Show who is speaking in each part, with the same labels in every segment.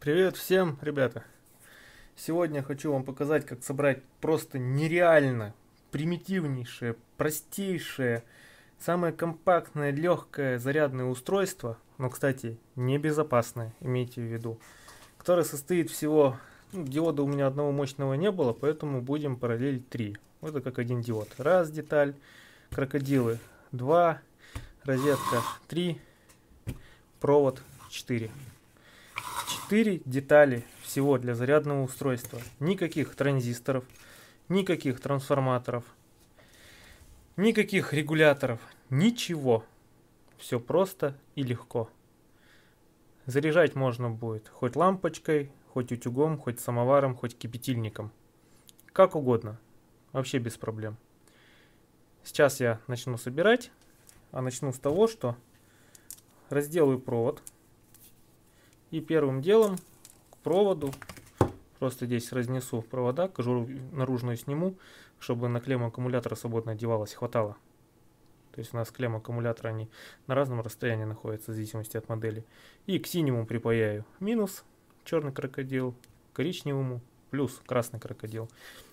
Speaker 1: Привет всем, ребята! Сегодня хочу вам показать, как собрать просто нереально примитивнейшее, простейшее, самое компактное, легкое зарядное устройство, но, кстати, небезопасное, имейте в виду, которое состоит всего... Ну, диода у меня одного мощного не было, поэтому будем параллель три. Это как один диод. Раз деталь, крокодилы два, розетка три, провод четыре. 4 детали всего для зарядного устройства. Никаких транзисторов, никаких трансформаторов, никаких регуляторов, ничего. Все просто и легко. Заряжать можно будет хоть лампочкой, хоть утюгом, хоть самоваром, хоть кипятильником. Как угодно. Вообще без проблем. Сейчас я начну собирать. А начну с того, что разделаю провод. И первым делом к проводу, просто здесь разнесу провода, кожуру наружную сниму, чтобы на клемму аккумулятора свободно одевалась, хватало. То есть у нас клемма аккумулятора, они на разном расстоянии находятся, в зависимости от модели. И к синему припаяю минус, черный крокодил, коричневому плюс, красный крокодил.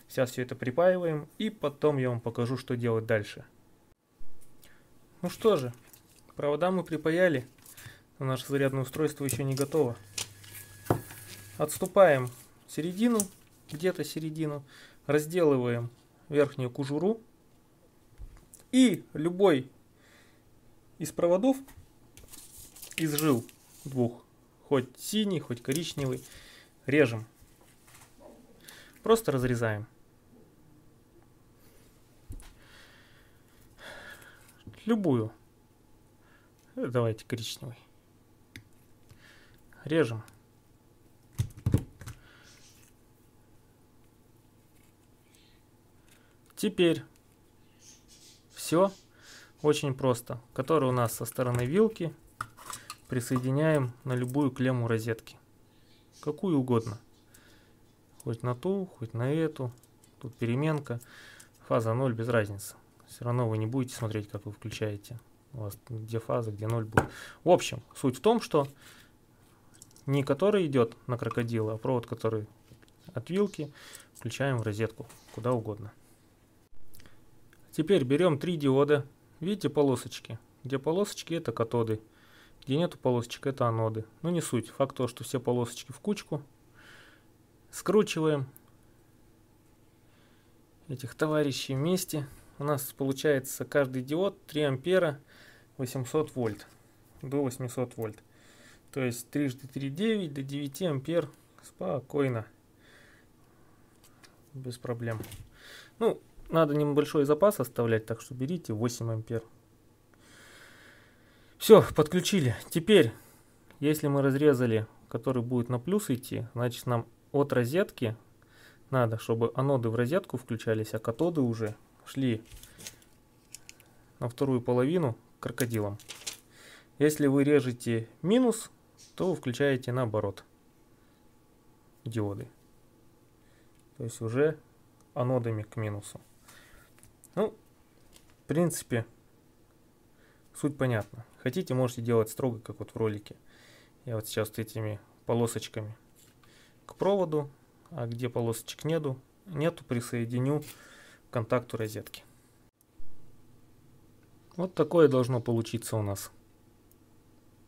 Speaker 1: Сейчас все это припаиваем, и потом я вам покажу, что делать дальше. Ну что же, провода мы припаяли. Но наше зарядное устройство еще не готово. Отступаем середину, где-то середину. Разделываем верхнюю кожуру. И любой из проводов, из жил двух, хоть синий, хоть коричневый, режем. Просто разрезаем. Любую. Давайте коричневый режем. Теперь все очень просто. Который у нас со стороны вилки присоединяем на любую клемму розетки. Какую угодно. Хоть на ту, хоть на эту. Тут переменка. Фаза 0 без разницы. Все равно вы не будете смотреть, как вы включаете. У вас где фаза, где 0 будет. В общем, суть в том, что не который идет на крокодила, а провод, который от вилки, включаем в розетку, куда угодно. Теперь берем три диода. Видите полосочки? Где полосочки, это катоды. Где нету полосочек, это аноды. ну не суть. Факт то, что все полосочки в кучку. Скручиваем этих товарищей вместе. У нас получается каждый диод 3 ампера 800 вольт. До 800 вольт. То есть трижды 3,9 до 9 ампер спокойно. Без проблем. Ну, надо небольшой запас оставлять, так что берите 8 ампер. Все, подключили. Теперь, если мы разрезали, который будет на плюс идти, значит нам от розетки надо, чтобы аноды в розетку включались, а катоды уже шли на вторую половину крокодилом. Если вы режете минус, то вы включаете наоборот диоды. То есть уже анодами к минусу. Ну, в принципе, суть понятна. Хотите, можете делать строго, как вот в ролике. Я вот сейчас этими полосочками к проводу, а где полосочек нету, нету присоединю к контакту розетки. Вот такое должно получиться у нас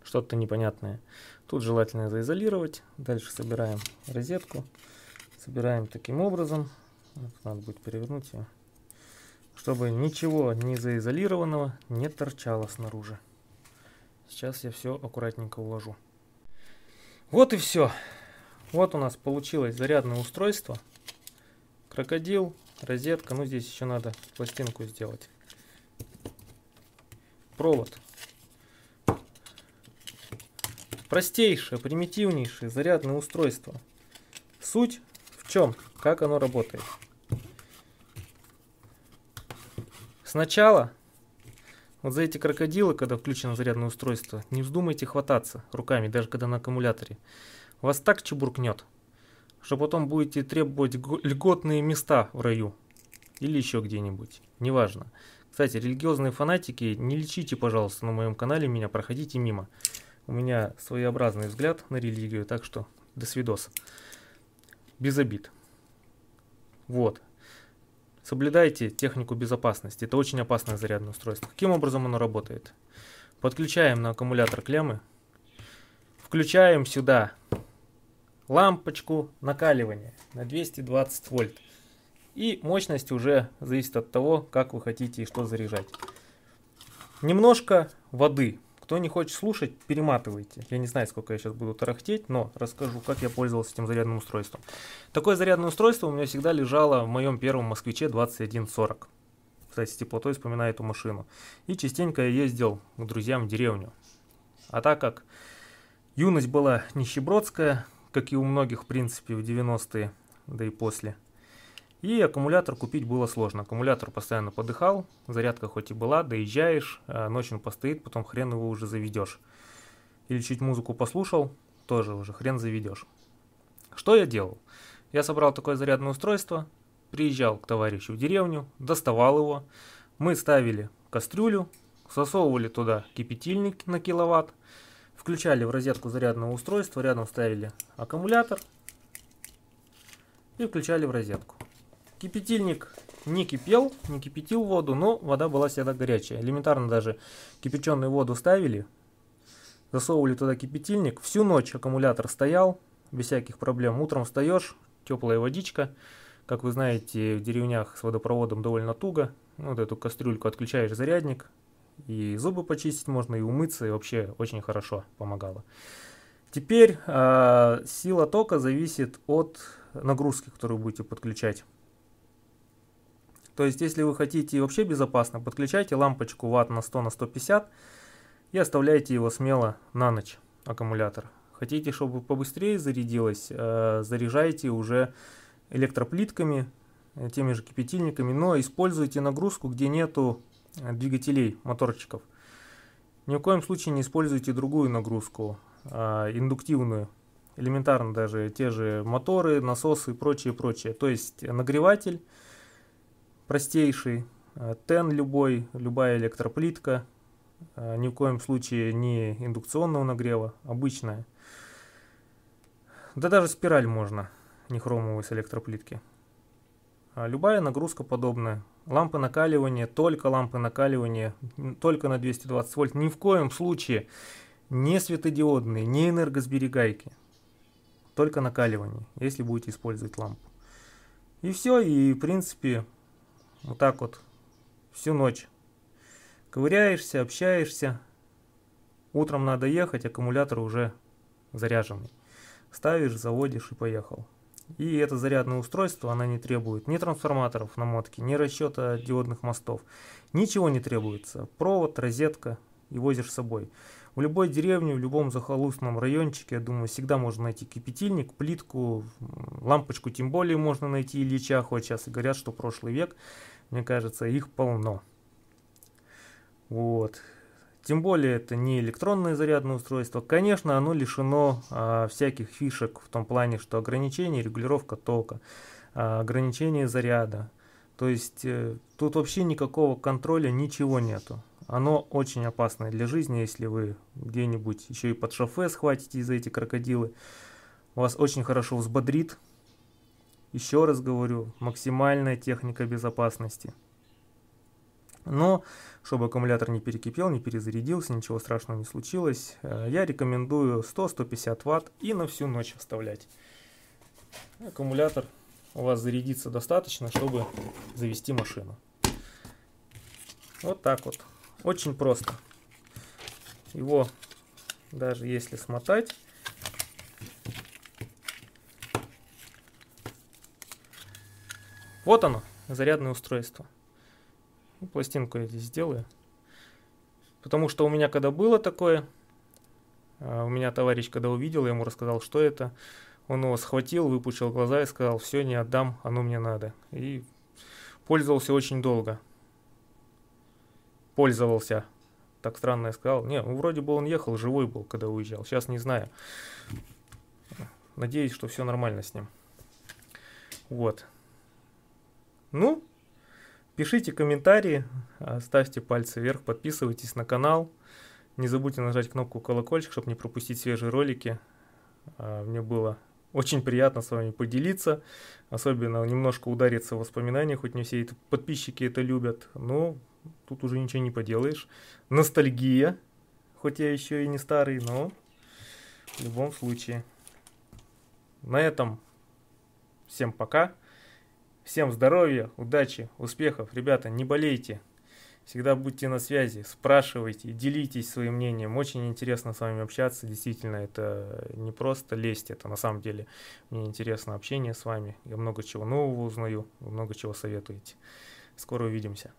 Speaker 1: что-то непонятное. Тут желательно заизолировать. Дальше собираем розетку. Собираем таким образом. Надо будет перевернуть ее. Чтобы ничего не заизолированного не торчало снаружи. Сейчас я все аккуратненько уложу. Вот и все. Вот у нас получилось зарядное устройство. Крокодил, розетка. Ну, здесь еще надо пластинку сделать. Провод Простейшее, примитивнейшее зарядное устройство. Суть в чем? Как оно работает? Сначала, вот за эти крокодилы, когда включено зарядное устройство, не вздумайте хвататься руками, даже когда на аккумуляторе. Вас так чебуркнет, что потом будете требовать льготные места в раю или еще где-нибудь, неважно. Кстати, религиозные фанатики, не лечите, пожалуйста, на моем канале меня, проходите мимо. У меня своеобразный взгляд на религию, так что до свидос. Без обид. Вот. Соблюдайте технику безопасности. Это очень опасное зарядное устройство. Каким образом оно работает? Подключаем на аккумулятор клеммы. Включаем сюда лампочку накаливания на 220 вольт. И мощность уже зависит от того, как вы хотите и что заряжать. Немножко воды кто не хочет слушать, перематывайте. Я не знаю, сколько я сейчас буду тарахтеть, но расскажу, как я пользовался этим зарядным устройством. Такое зарядное устройство у меня всегда лежало в моем первом москвиче 2140. Кстати, с теплотой вспоминаю эту машину. И частенько я ездил к друзьям в деревню. А так как юность была нищебродская, как и у многих, в принципе, в 90-е, да и после – и аккумулятор купить было сложно. Аккумулятор постоянно подыхал, зарядка хоть и была, доезжаешь, э, ночью постоит, потом хрен его уже заведешь. Или чуть музыку послушал, тоже уже хрен заведешь. Что я делал? Я собрал такое зарядное устройство, приезжал к товарищу в деревню, доставал его. Мы ставили кастрюлю, засовывали туда кипятильник на киловатт, включали в розетку зарядного устройства, рядом ставили аккумулятор и включали в розетку. Кипятильник не кипел, не кипятил воду, но вода была всегда горячая. Элементарно даже кипяченую воду ставили, засовывали туда кипятильник. Всю ночь аккумулятор стоял, без всяких проблем. Утром встаешь, теплая водичка. Как вы знаете, в деревнях с водопроводом довольно туго. Вот эту кастрюльку отключаешь зарядник, и зубы почистить можно, и умыться, и вообще очень хорошо помогало. Теперь э, сила тока зависит от нагрузки, которую будете подключать. То есть, если вы хотите вообще безопасно, подключайте лампочку ватт на 100 на 150 и оставляйте его смело на ночь, аккумулятор. Хотите, чтобы побыстрее зарядилось, э, заряжайте уже электроплитками, э, теми же кипятильниками, но используйте нагрузку, где нету э, двигателей, моторчиков. Ни в коем случае не используйте другую нагрузку, индуктивную. Элементарно даже те же моторы, насосы и прочее, прочее. То есть нагреватель простейший. Э, тен любой, любая электроплитка, э, ни в коем случае не индукционного нагрева, обычная. Да даже спираль можно, не хромовую с электроплитки. А любая нагрузка подобная. Лампы накаливания, только лампы накаливания, только на 220 вольт. Ни в коем случае не светодиодные, не энергосберегайки. Только накаливание, если будете использовать лампу. И все, и в принципе вот так вот всю ночь. Ковыряешься, общаешься. Утром надо ехать, аккумулятор уже заряженный. Ставишь, заводишь и поехал. И это зарядное устройство, оно не требует ни трансформаторов намотки, ни расчета диодных мостов. Ничего не требуется. Провод, розетка и возишь с собой. В любой деревне, в любом захолустном райончике, я думаю, всегда можно найти кипятильник, плитку, Лампочку тем более можно найти Ильича, хоть сейчас и говорят, что прошлый век, мне кажется, их полно. Вот. Тем более это не электронное зарядное устройство. Конечно, оно лишено а, всяких фишек в том плане, что ограничение, регулировка тока, а, ограничение заряда. То есть э, тут вообще никакого контроля, ничего нету. Оно очень опасное для жизни, если вы где-нибудь еще и под шофе схватите из за эти крокодилы. Вас очень хорошо взбодрит, еще раз говорю, максимальная техника безопасности. Но, чтобы аккумулятор не перекипел, не перезарядился, ничего страшного не случилось, э, я рекомендую 100-150 ватт и на всю ночь оставлять. Аккумулятор у вас зарядится достаточно, чтобы завести машину. Вот так вот. Очень просто. Его даже если смотать, Вот оно, зарядное устройство. Ну, пластинку я здесь сделаю. Потому что у меня когда было такое, а, у меня товарищ когда увидел, я ему рассказал, что это. Он его схватил, выпучил глаза и сказал, все, не отдам, оно мне надо. И пользовался очень долго. Пользовался. Так странно я сказал. Не, ну, вроде бы он ехал, живой был, когда уезжал. Сейчас не знаю. Надеюсь, что все нормально с ним. Вот. Ну, пишите комментарии, а, ставьте пальцы вверх, подписывайтесь на канал. Не забудьте нажать кнопку колокольчик, чтобы не пропустить свежие ролики. А, мне было очень приятно с вами поделиться. Особенно немножко удариться в воспоминания, хоть не все это, подписчики это любят. Но тут уже ничего не поделаешь. Ностальгия. Хоть я еще и не старый, но в любом случае. На этом всем пока. Всем здоровья, удачи, успехов. Ребята, не болейте. Всегда будьте на связи, спрашивайте, делитесь своим мнением. Очень интересно с вами общаться. Действительно, это не просто лезть, это на самом деле мне интересно общение с вами. Я много чего нового узнаю, много чего советуете. Скоро увидимся.